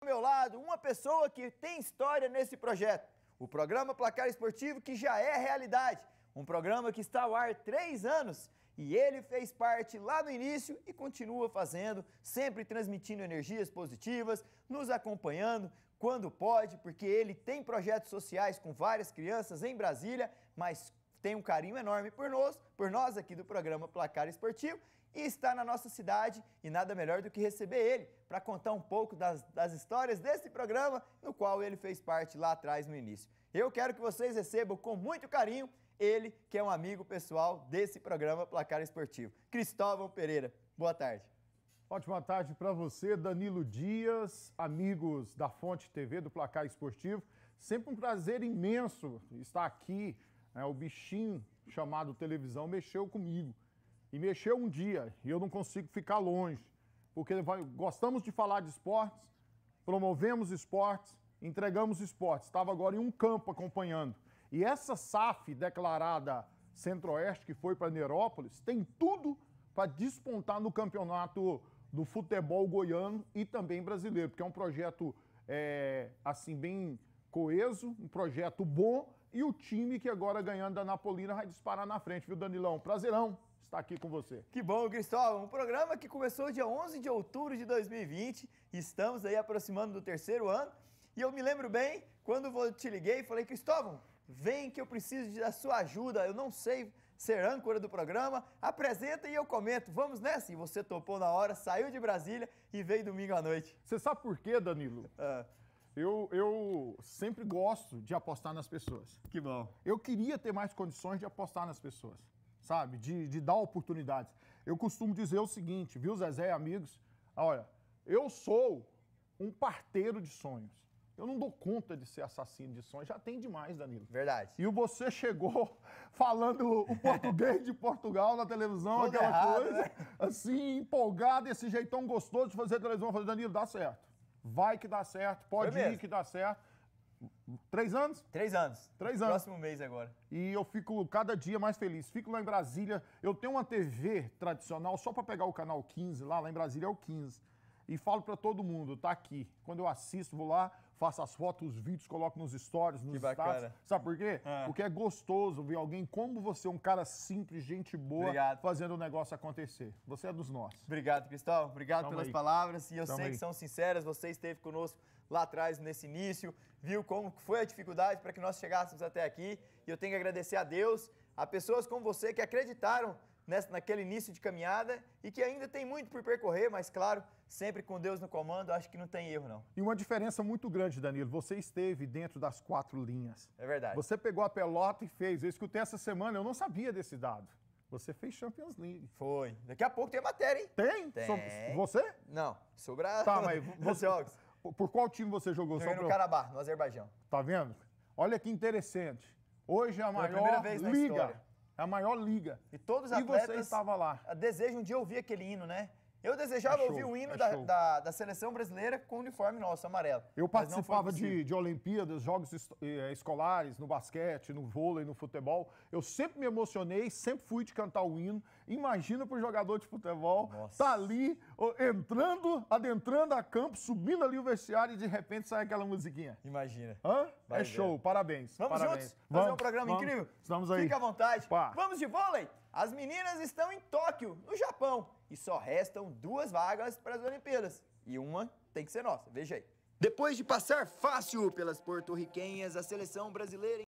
ao meu lado uma pessoa que tem história nesse projeto, o programa Placar Esportivo, que já é realidade. Um programa que está ao ar três anos e ele fez parte lá no início e continua fazendo, sempre transmitindo energias positivas, nos acompanhando quando pode, porque ele tem projetos sociais com várias crianças em Brasília, mas tem um carinho enorme por nós, por nós aqui do programa Placar Esportivo e está na nossa cidade e nada melhor do que receber ele para contar um pouco das, das histórias desse programa no qual ele fez parte lá atrás no início. Eu quero que vocês recebam com muito carinho ele que é um amigo pessoal desse programa Placar Esportivo. Cristóvão Pereira, boa tarde. Ótima tarde para você, Danilo Dias, amigos da Fonte TV do Placar Esportivo. Sempre um prazer imenso estar aqui. Né? O bichinho chamado televisão mexeu comigo e mexer um dia, e eu não consigo ficar longe, porque gostamos de falar de esportes, promovemos esportes, entregamos esportes. Estava agora em um campo acompanhando. E essa SAF declarada Centro-Oeste, que foi para Nerópolis, tem tudo para despontar no campeonato do futebol goiano e também brasileiro, porque é um projeto é, assim bem coeso, um projeto bom e o time que agora ganhando da Napolina vai disparar na frente, viu, Danilão? Prazerão! está aqui com você. Que bom, Cristóvão. Um programa que começou dia 11 de outubro de 2020. Estamos aí aproximando do terceiro ano. E eu me lembro bem quando eu te liguei e falei, Cristóvão, vem que eu preciso da sua ajuda. Eu não sei ser âncora do programa. Apresenta e eu comento. Vamos nessa? E você topou na hora, saiu de Brasília e veio domingo à noite. Você sabe por quê, Danilo? Ah. Eu, eu, sempre gosto de apostar nas pessoas. Que bom. Eu queria ter mais condições de apostar nas pessoas sabe? De, de dar oportunidades. Eu costumo dizer o seguinte, viu, Zezé e amigos? Olha, eu sou um parteiro de sonhos. Eu não dou conta de ser assassino de sonhos. Já tem demais, Danilo. Verdade. E você chegou falando o português de Portugal na televisão, Todo aquela errado, coisa, né? assim, empolgado, esse jeitão gostoso de fazer televisão. Eu falei, Danilo, dá certo. Vai que dá certo, pode Foi ir mesmo. que dá certo. Três anos? Três anos. Três anos. Próximo mês agora. E eu fico cada dia mais feliz. Fico lá em Brasília. Eu tenho uma TV tradicional só para pegar o canal 15 lá. Lá em Brasília é o 15. E falo para todo mundo, tá aqui. Quando eu assisto, vou lá, faça as fotos, os vídeos, coloque nos stories, nos que status. Sabe por quê? É. Porque é gostoso ver alguém como você, um cara simples, gente boa, Obrigado. fazendo o negócio acontecer. Você é dos nossos. Obrigado, Cristão. Obrigado Tamo pelas aí. palavras. E eu Tamo sei aí. que são sinceras. Você esteve conosco lá atrás, nesse início, viu como foi a dificuldade para que nós chegássemos até aqui. E eu tenho que agradecer a Deus, a pessoas como você que acreditaram nessa, naquele início de caminhada e que ainda tem muito por percorrer, mas claro, sempre com Deus no comando, acho que não tem erro, não. E uma diferença muito grande, Danilo, você esteve dentro das quatro linhas. É verdade. Você pegou a pelota e fez. Eu escutei essa semana, eu não sabia desse dado. Você fez Champions League. Foi. Daqui a pouco tem a matéria, hein? Tem? Tem. você? Não. Sobrar. Tá, mas você. Por qual time você jogou? Joguei Sobre... no Karabakh, no Azerbaijão. Tá vendo? Olha que interessante. Hoje é a maior liga é a maior liga. E todos os e atletas. você estava lá. Desejo um dia ouvir aquele hino, né? Eu desejava é ouvir o hino é da, da, da, seleção brasileira com o uniforme nosso, amarelo. Eu participava de, de Olimpíadas, jogos eh, escolares, no basquete, no vôlei, no futebol. Eu sempre me emocionei, sempre fui de cantar o hino. Imagina para o jogador de futebol Nossa. tá ali, entrando, adentrando a campo, subindo ali o vestiário e de repente sai aquela musiquinha. Imagina. Hã? Vai é ver. show, parabéns. Vamos parabéns. juntos vamos, fazer um programa vamos, incrível? Estamos aí. Fica à vontade. Pá. Vamos de vôlei? As meninas estão em Tóquio, no Japão e só restam duas vagas para as Olimpíadas. E uma tem que ser nossa, veja aí. Depois de passar fácil pelas porto-riquenhas, a seleção brasileira